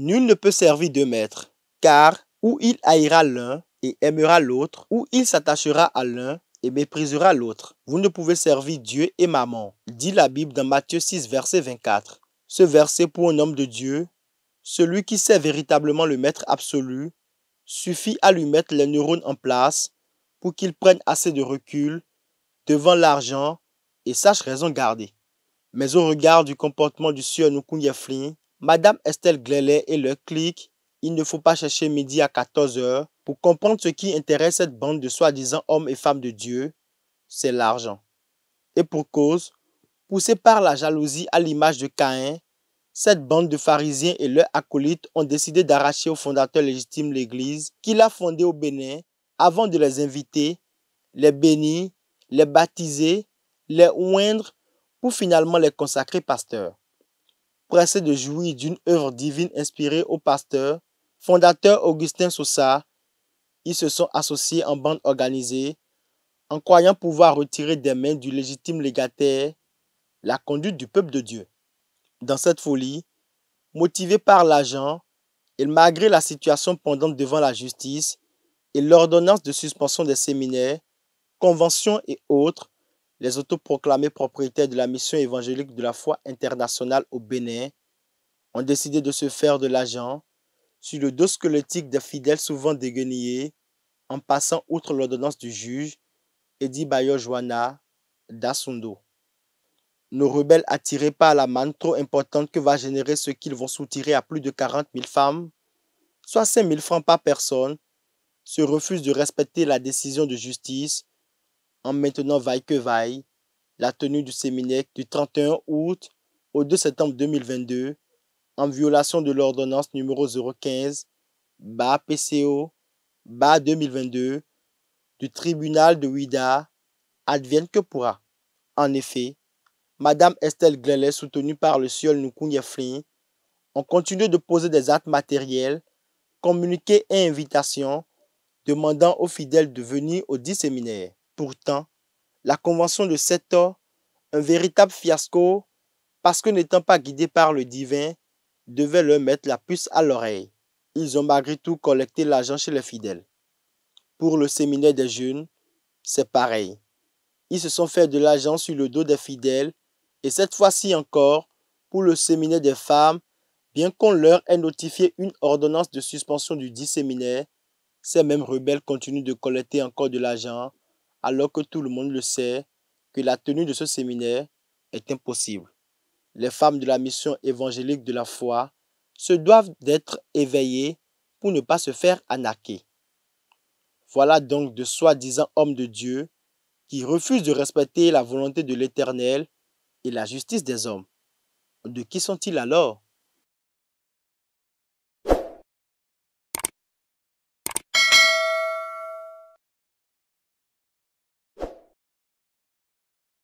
Nul ne peut servir deux maîtres, car ou il haïra l'un et aimera l'autre, ou il s'attachera à l'un et méprisera l'autre. Vous ne pouvez servir Dieu et maman, dit la Bible dans Matthieu 6, verset 24. Ce verset pour un homme de Dieu, celui qui sait véritablement le maître absolu, suffit à lui mettre les neurones en place pour qu'il prenne assez de recul devant l'argent et sache raison garder. Mais au regard du comportement du sieur Nukunyeflin, Madame Estelle Glélet et leur clique, il ne faut pas chercher midi à 14 heures pour comprendre ce qui intéresse cette bande de soi-disant hommes et femmes de Dieu, c'est l'argent. Et pour cause, poussés par la jalousie à l'image de Caïn, cette bande de pharisiens et leurs acolytes ont décidé d'arracher au fondateur légitime l'Église qu'il a fondée au Bénin avant de les inviter, les bénir, les baptiser, les oindre pour finalement les consacrer pasteurs pressé de jouir d'une œuvre divine inspirée au pasteur, fondateur Augustin Sousa, ils se sont associés en bande organisée, en croyant pouvoir retirer des mains du légitime légataire la conduite du peuple de Dieu. Dans cette folie, motivés par l'agent, et malgré la situation pendante devant la justice et l'ordonnance de suspension des séminaires, conventions et autres, les autoproclamés propriétaires de la mission évangélique de la foi internationale au Bénin ont décidé de se faire de l'argent sur le dos squelettique des fidèles souvent déguenillés en passant outre l'ordonnance du juge Edi Bayo juana d'Asundo. Nos rebelles attirés par la manne trop importante que va générer ce qu'ils vont soutirer à plus de 40 000 femmes, soit 5 000 francs par personne, se refusent de respecter la décision de justice en maintenant vaille que vaille la tenue du séminaire du 31 août au 2 septembre 2022 en violation de l'ordonnance numéro 015 bas PCO bas 2022 du tribunal de Ouida advienne que pourra. En effet, Madame Estelle Glelet, soutenue par le sieur Nukunyeflin, ont continué de poser des actes matériels, communiqués et invitations, demandant aux fidèles de venir au dit séminaire. Pourtant, la convention de 7 ans, un véritable fiasco, parce que n'étant pas guidés par le divin, devait leur mettre la puce à l'oreille. Ils ont malgré tout collecté l'argent chez les fidèles. Pour le séminaire des jeunes, c'est pareil. Ils se sont fait de l'argent sur le dos des fidèles et cette fois-ci encore, pour le séminaire des femmes, bien qu'on leur ait notifié une ordonnance de suspension du disséminaire, séminaire, ces mêmes rebelles continuent de collecter encore de l'argent alors que tout le monde le sait que la tenue de ce séminaire est impossible. Les femmes de la mission évangélique de la foi se doivent d'être éveillées pour ne pas se faire annaquer. Voilà donc de soi-disant hommes de Dieu qui refusent de respecter la volonté de l'Éternel et la justice des hommes. De qui sont-ils alors